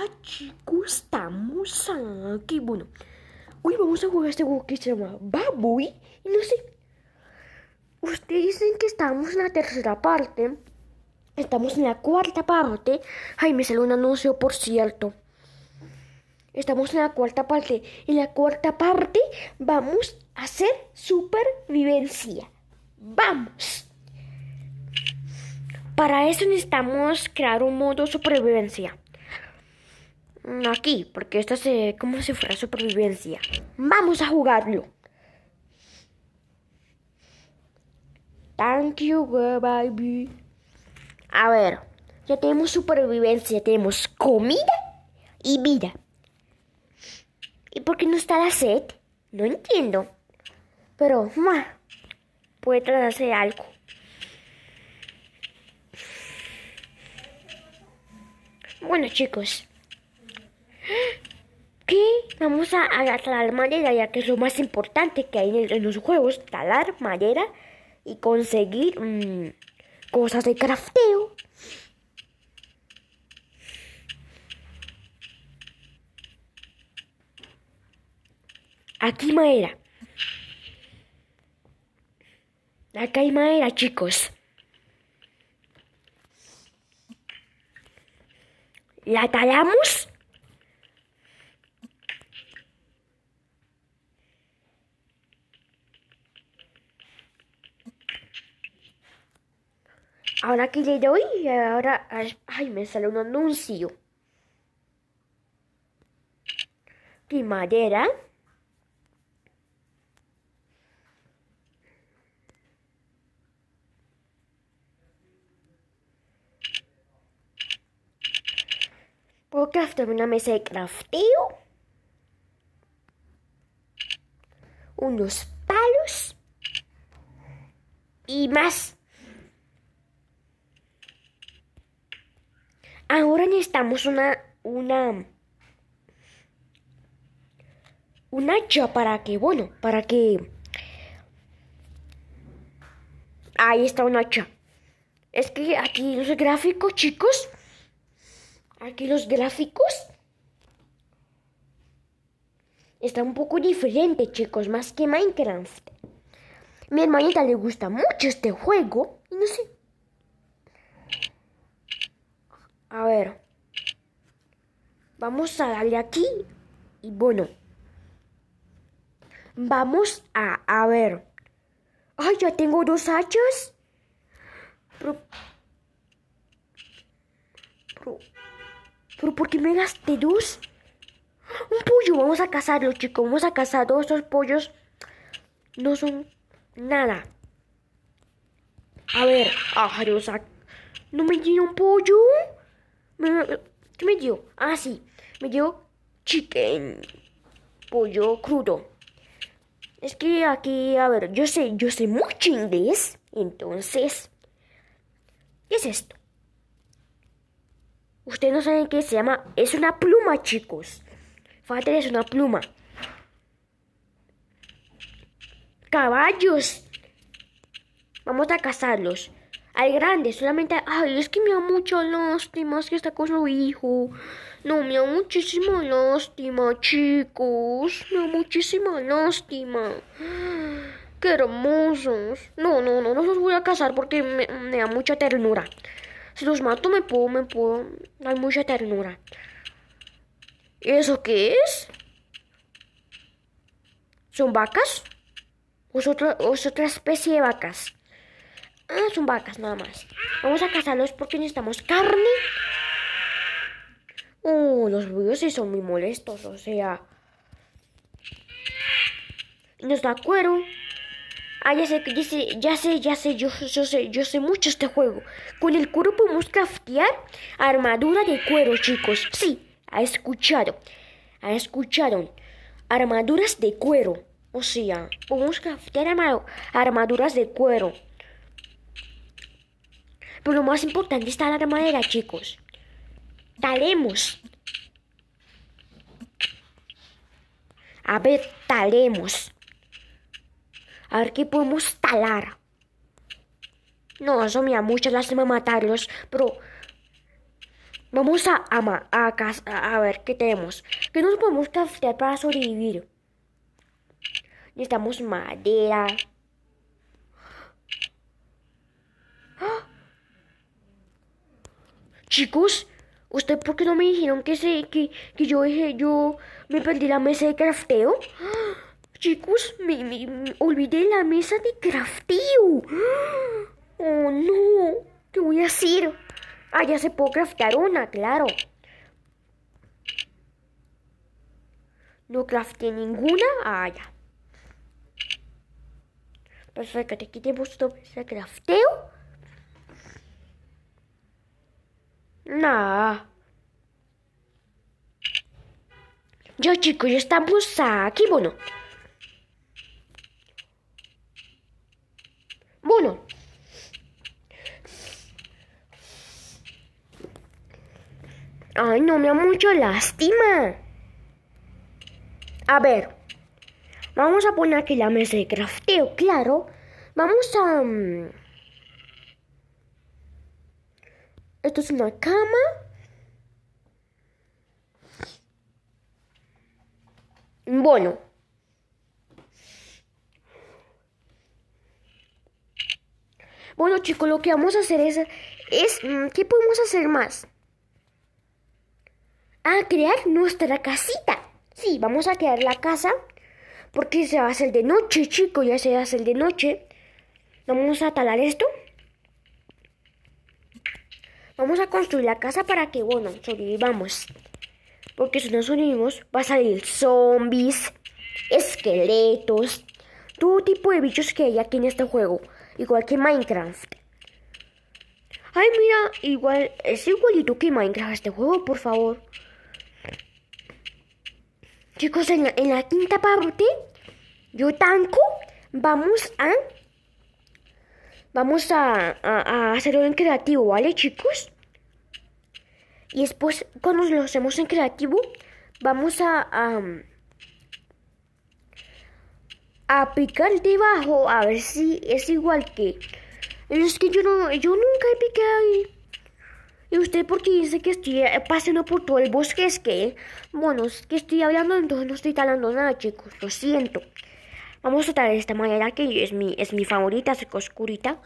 Ah, chicos, estamos aquí. Bueno, hoy vamos a jugar este juego que se llama Babuy. Y no sé, ustedes dicen que estamos en la tercera parte. Estamos en la cuarta parte. Ay, me sale un anuncio, por cierto. Estamos en la cuarta parte. En la cuarta parte vamos a hacer supervivencia. ¡Vamos! Para eso necesitamos crear un modo supervivencia. Mm, aquí, porque esto se como si fuera supervivencia. Vamos a jugarlo. Thank you, baby. A ver, ya tenemos supervivencia, tenemos comida y vida. ¿Y por qué no está la sed? No entiendo. Pero, ma, puede tratarse algo. Bueno, chicos. Vamos a, talar madera, ya que es lo más importante que hay en, los juegos. Talar madera y conseguir mm, cosas de crafteo. Aquí madera. Acá hay madera, chicos. ¿La talamos? Ahora que le doy, ahora. Ay, me sale un anuncio. ¿Qué madera? Puedo craftar una mesa de crafteo. Unos palos. Y más. Ahora necesitamos una, una, un hacha para que, bueno, para que... Ahí está un hacha. Es que aquí los gráficos, chicos. Aquí los gráficos. Está un poco diferente, chicos, más que Minecraft. Mi hermanita le gusta mucho este juego. Y no sé, A ver. Vamos a darle aquí. Y bueno. Vamos a, a ver. Ay, ya tengo dos hachas. Pero, pero, pero, ¿por qué me gasté dos? Un pollo, vamos a cazarlo, chicos. Vamos a cazar todos estos pollos. No son nada. A ver, ah, no me llena un pollo. ¿Qué me dio? Ah, sí. Me dio chicken. Pollo crudo. Es que aquí, a ver, yo sé, yo sé mucho inglés. Entonces, ¿qué es esto? Ustedes no saben qué se llama. Es una pluma, chicos. falta es una pluma. Caballos. Vamos a cazarlos. Hay grande, solamente, ay, es que me da mucha lástima que está con su hijo. No, me da muchísima lástima, chicos, me da muchísima lástima. Qué hermosos. No, no, no, no los voy a casar porque me, da mucha ternura. Si los mato me puedo, me puedo, hay mucha ternura. ¿Eso qué es? ¿Son vacas? ¿O es otra especie de vacas? Ah, son vacas nada más. Vamos a cazarlos porque necesitamos carne. Uh, los ruidos sí son muy molestos, o sea. Nos da cuero. Ah, ya sé, ya sé, ya sé, ya sé, yo, yo sé, yo sé mucho este juego. Con el cuero podemos craftear armadura de cuero, chicos. Sí, ha escuchado. Ha escuchado. Armaduras de cuero. O sea, podemos craftear armaduras de cuero. Pero lo más importante está la madera, chicos. Talemos. A ver, talemos. A ver qué podemos talar. No, eso me da mucha lástima matarlos, pero vamos a, a, a, ver qué tenemos. ¿Qué nos podemos craftear para sobrevivir? Necesitamos madera. Chicos, ¿ustedes por qué no me dijeron que, se, que, que yo yo me perdí la mesa de crafteo? Chicos, me, olvidé la mesa de crafteo. Oh no, ¿qué voy a hacer? Ah, ya se puede craftear una, claro. No crafteé ninguna. Ah, ya. Perfecto, pues aquí tenemos todo mesa de crafteo. Yo, chico, ya estamos aquí, bueno. Bueno. Ay, no me da mucho lástima. A ver. Vamos a poner aquí la mesa de crafteo, claro. Vamos a... Mm, Esto es una cama. Bueno. Bueno chicos, lo que vamos a hacer es, es mm, ¿qué podemos hacer más? A crear nuestra casita. Sí, vamos a crear la casa porque se va a hacer de noche, chicos, ya se va a hacer de noche. Vamos a talar esto. Vamos a construir la casa para que, bueno, sobrevivamos. Porque si no sobrevivimos, va a salir zombies, esqueletos, todo tipo de bichos que hay aquí en este juego. Igual que Minecraft. Ay, mira, igual, es igualito que Minecraft este juego, por favor. Chicos, en la, en la quinta parte, yo tanco, vamos a Vamos a, a, hacerlo en creativo, ¿vale, chicos? Y después, cuando lo hacemos en creativo, vamos a, a, picar debajo a ver si es igual que. Es que yo no, yo nunca he picado. Y usted porque dice que estoy eh, pasando por todo el bosque, es que, bueno, es que estoy hablando, entonces no estoy talando nada, chicos, lo siento. Vamos a tratar de esta manera que es mi, es mi favorita, es oscurita.